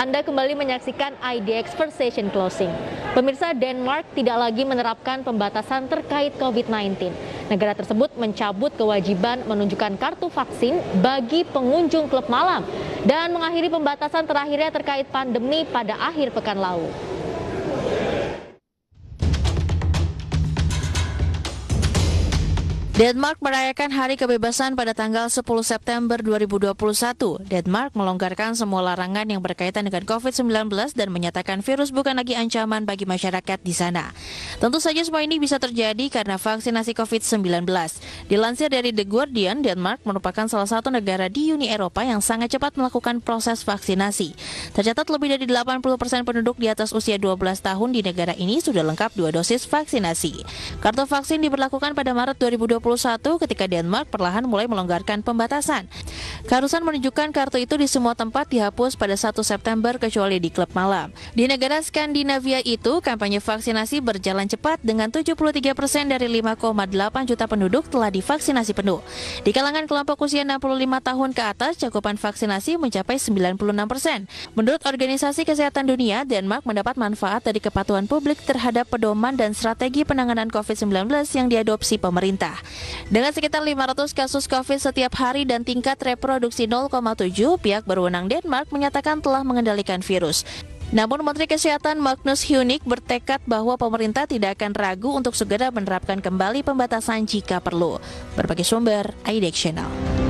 Anda kembali menyaksikan IDX First Session Closing. Pemirsa Denmark tidak lagi menerapkan pembatasan terkait COVID-19. Negara tersebut mencabut kewajiban menunjukkan kartu vaksin bagi pengunjung klub malam dan mengakhiri pembatasan terakhirnya terkait pandemi pada akhir pekan lalu. Denmark merayakan Hari Kebebasan pada tanggal 10 September 2021. Denmark melonggarkan semua larangan yang berkaitan dengan COVID-19 dan menyatakan virus bukan lagi ancaman bagi masyarakat di sana. Tentu saja semua ini bisa terjadi karena vaksinasi COVID-19. Dilansir dari The Guardian, Denmark merupakan salah satu negara di Uni Eropa yang sangat cepat melakukan proses vaksinasi. Tercatat lebih dari 80 penduduk di atas usia 12 tahun di negara ini sudah lengkap dua dosis vaksinasi. Kartu vaksin diberlakukan pada Maret 2020 ketika Denmark perlahan mulai melonggarkan pembatasan. Keharusan menunjukkan kartu itu di semua tempat dihapus pada 1 September kecuali di klub malam. Di negara Skandinavia itu, kampanye vaksinasi berjalan cepat dengan 73 persen dari 5,8 juta penduduk telah divaksinasi penuh. Di kalangan kelompok usia 65 tahun ke atas, cakupan vaksinasi mencapai 96 persen. Menurut Organisasi Kesehatan Dunia, Denmark mendapat manfaat dari kepatuhan publik terhadap pedoman dan strategi penanganan COVID-19 yang diadopsi pemerintah. Dengan sekitar 500 kasus COVID setiap hari dan tingkat reproduksi 0,7, pihak berwenang Denmark menyatakan telah mengendalikan virus. Namun Menteri Kesehatan Magnus Hunik bertekad bahwa pemerintah tidak akan ragu untuk segera menerapkan kembali pembatasan jika perlu. Berbagai sumber, Channel.